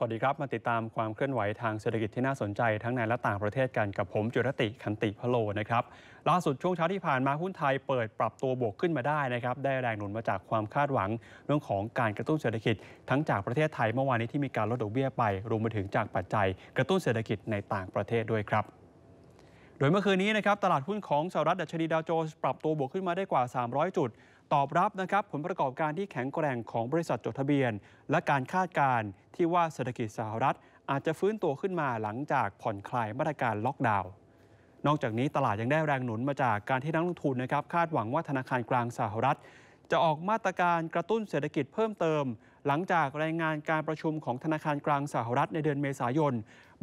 สวัสดีครับ มาติดตามความเคลื่อนไหวทางเศรษฐกิจที่น่าสนใจ ทั้งในและต่างประเทศกันกับผมจุรติคันติพโลนะครับล่าสุดช่วงเช้าที่ผ่านมาหุ้นไทยเปิดปรับตัวบวกขึ้นมาได้นะครับได้แรงหนุนมาจากความคาดหวังเรื่องของการกระตุ้นเศรษฐกิจทั้งจากประเทศไทย เมื่อวานนี้ที่มีการลดดอกเบี้ยไปรวมไปถึงจากปัจจัยกระตุ้นเศรษฐกิจในต่างประเทศด้วยครับ โดยเมื่อคืนนี้นะครับตลาดหุ้นของสหรัฐดัชนีดาวโจนส์ปรับตัวบวกขึ้นมาได้กว่า 300 จุดตอบรับนะครับผลประกอบการที่แข็งแกร่งของบริษัทจดทะเบียน และการคาดการณ์ที่ว่าเศรษฐกิจสหรัฐ อาจจะฟื้นตัวขึ้นมาหลังจากผ่อนคลายมาตรการล็อกดาวน์ นอกจากนี้ตลาดยังได้แรงหนุนมาจากการที่นักลงทุนนะครับคาดหวังว่าธนาคารกลางสหรัฐจะออกมาตรการกระตุ้นเศรษฐกิจเพิ่มเติม หลังจากรายงานการประชุมของธนาคารกลางสหรัฐในเดือนเมษายน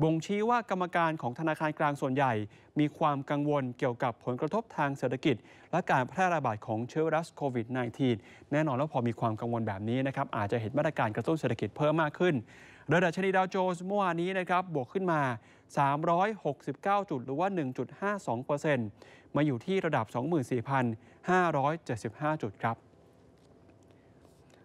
บ่งชี้ว่ากรรมการของธนาคารกลางส่วนใหญ่ มีความกังวลเกี่ยวกับผลกระทบทางเศรษฐกิจ และการแพร่ระบาดของเชื้อไวรัสโควิด -19 แน่นอนแล้วพอมีความกังวลแบบนี้นะครับอาจจะเห็นมาตรการกระตุ้นเศรษฐกิจเพิ่มมากขึ้นโดยดัชนีดาวโจนส์เมื่อวานนี้นะครับบวกขึ้นมา369จุดหรือว่า1.52%มาอยู่ที่ระดับ24,575จุดครับ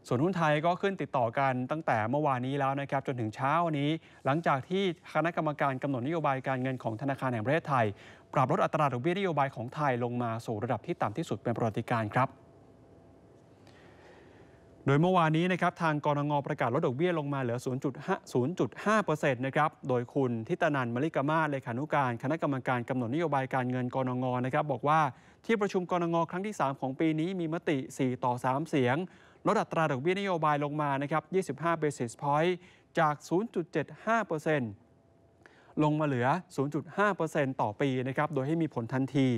ส่วนหุ้นไทยก็ขึ้นติดต่อกันตั้งแต่เมื่อวานนี้แล้วนะครับจนถึงเช้าวันนี้ หลังจากที่คณะกรรมการกำหนดนโยบายการเงินของธนาคารแห่งประเทศไทย ปรับลดอัตราดอกเบี้ยนโยบายของไทยลงมาสู่ระดับที่ต่ำที่สุดเป็นประวัติการครับ โดยเมื่อวานนี้นะครับทางกรงงประกาศลดดอกเบี้ยลงมาเหลือ 0.5%นะครับโดยคุณทิตนันมลิกามาเลขานุการคณะกรรมการกำหนดนโยบายการเงินกรงงนะครับบอกว่าที่ประชุมกรงงครั้งที่ 3 ของปีนี้มีมติ 4 ต่อ 3 เสียงลดอัตราดอกเบี้ยนโยบายลงมา นะครับ 25เบสิสพอยต์จาก 0.75%ลงมาเหลือ 0.5%ต่อปี นะครับ โดยให้มีผลทันที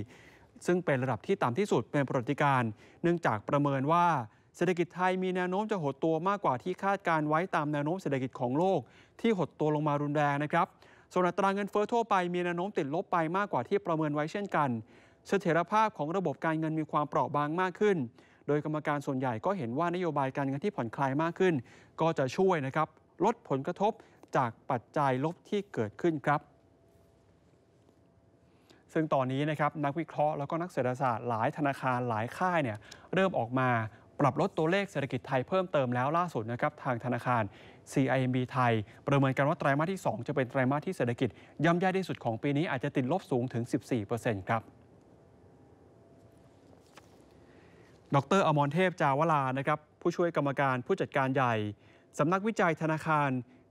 ซึ่งเป็นระดับที่ต่ำที่สุดเป็นประวัติการ เนื่องจากประเมินว่า เศรษฐกิจไทยมีแนวโน้มจะหดตัวมากกว่าที่คาดการไว้ตามแนวโน้มเศรษฐกิจของโลก ที่หดตัวลงมารุนแรงนะครับส่วนอัตราเงินเฟ้อทั่วไป มีแนวโน้มติดลบไปมากกว่าที่ประเมินไว้เช่นกัน เสถียรภาพของระบบการเงินมีความเปราะบางมากขึ้นโดยกรรมการส่วนใหญ่ก็เห็นว่านโยบายการเงินที่ผ่อนคลายมากขึ้น ก็จะช่วยนะครับลดผลกระทบจากปัจจัยลบที่เกิดขึ้นครับ ซึ่งตอนนี้นะครับนักวิเคราะห์แล้วก็นักเศรษฐศาสตร์หลายธนาคารหลายค่ายเนี่ยเริ่มออกมาปรับลดตัวเลขเศรษฐกิจไทยเพิ่มเติมแล้วล่าสุดนะครับทางธนาคาร CIMB ไทยประเมินกันว่าไตรามาสที่ 2 จะเป็นไตรามาสที่เศรษฐกิจย่ำแย่ที่สุดของปีนี้อาจจะติดลบสูงถึง 14%ครับดรอมรเทพจาวลานะครับผู้ช่วยกรรมการผู้จัดการใหญ่สำนักวิจัยธนาคาร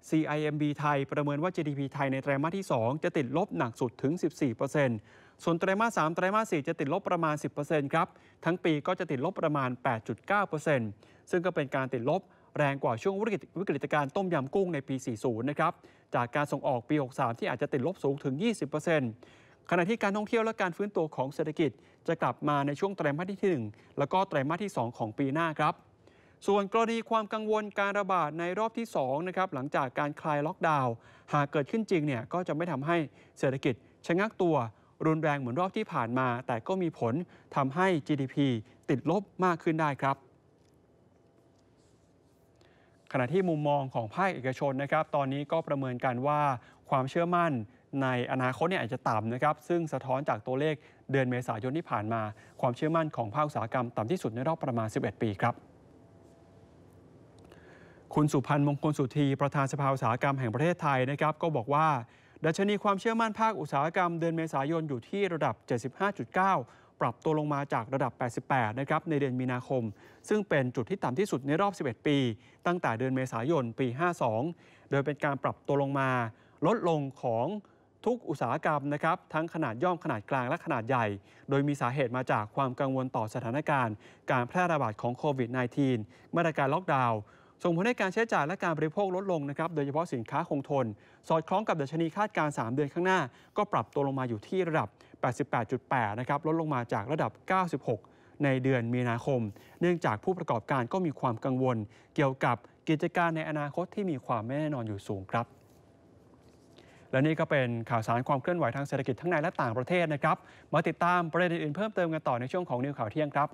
CIMB ไทยประเมินว่า GDP ไทยในไตรมาสที่ 2 จะติดลบหนักสุดถึง 14%ส่วนไตรมาส3ไตรมาส4จะติดลบประมาณ 10%ครับทั้งปีก็จะติดลบประมาณ 8.9%ซึ่งก็เป็นการติดลบแรงกว่าช่วงวิกฤตการต้มยำกุ้งในปี 40 นะครับจากการส่งออกปี 63 ที่อาจจะติดลบสูงถึง 20%ขณะที่การท่องเที่ยวและการฟื้นตัวของเศรษฐกิจ จะกลับมาในช่วงไตรมาสที่ 1 แล้วก็ไตรมาสที่ 2 ของปีหน้าครับ ส่วนกรณีความกังวลการระบาดในรอบที่2นะครับหลังจากการคลายล็อกดาวน์หากเกิดขึ้นจริงเนี่ยก็จะไม่ทำให้เศรษฐกิจชะงักตัว รุนแรงเหมือนรอบที่ผ่านมา แต่ก็มีผลทำให้ GDP ติดลบมากขึ้นได้ครับ ขณะที่มุมมองของภาคเอกชนนะครับ ตอนนี้ก็ประเมินกันว่าความเชื่อมั่นในอนาคตเนี่ยอาจจะต่ำนะครับ ซึ่งสะท้อนจากตัวเลขเดือนเมษายนที่ผ่านมา ความเชื่อมั่นของภาคอุตสาหกรรมต่ำที่สุดในรอบประมาณ 11 ปีครับ คุณสุพันธ์มงคลสุธีประธานสภาอุตสาหกรรมแห่งประเทศไทยนะครับก็บอกว่าดัชนีความเชื่อมั่นภาคอุตสาหกรรม เดือนเมษายนอยู่ที่ระดับ 75.9 ปรับตัวลงมาจากระดับ 88 นะครับ ในเดือนมีนาคม ซึ่งเป็นจุดที่ต่ำที่สุดในรอบ 11 ปี ตั้งแต่เดือนเมษายนปี 52 โดยเป็นการปรับตัวลงมาลดลงของทุกอุตสาหกรรมนะครับ ทั้งขนาดย่อมขนาดกลางและขนาดใหญ่ โดยมีสาเหตุมาจากความกังวลต่อสถานการณ์ การแพร่ระบาดของโควิด -19 มาตรการล็อกดาวน์ส่งผลให้การใช้จ่ายและการบริโภคลดลงนะครับโดยเฉพาะสินค้าคงทน สอดคล้องกับดัชนีคาดการณ์3เดือนข้างหน้า ก็ปรับตัวลงมาอยู่ที่ระดับ 88.8 นะครับลดลงมาจากระดับ 96 ในเดือนมีนาคม เนื่องจากผู้ประกอบการก็มีความกังวล เกี่ยวกับกิจการในอนาคตที่มีความไม่แน่นอนอยู่สูงครับและนี่ก็เป็นข่าวสารความเคลื่อนไหวทางเศรษฐกิจทั้งในและต่างประเทศนะครับ มาติดตามประเด็นอื่นเพิ่มเติมกันต่อในช่วงของนิวข่าวเที่ยงครับ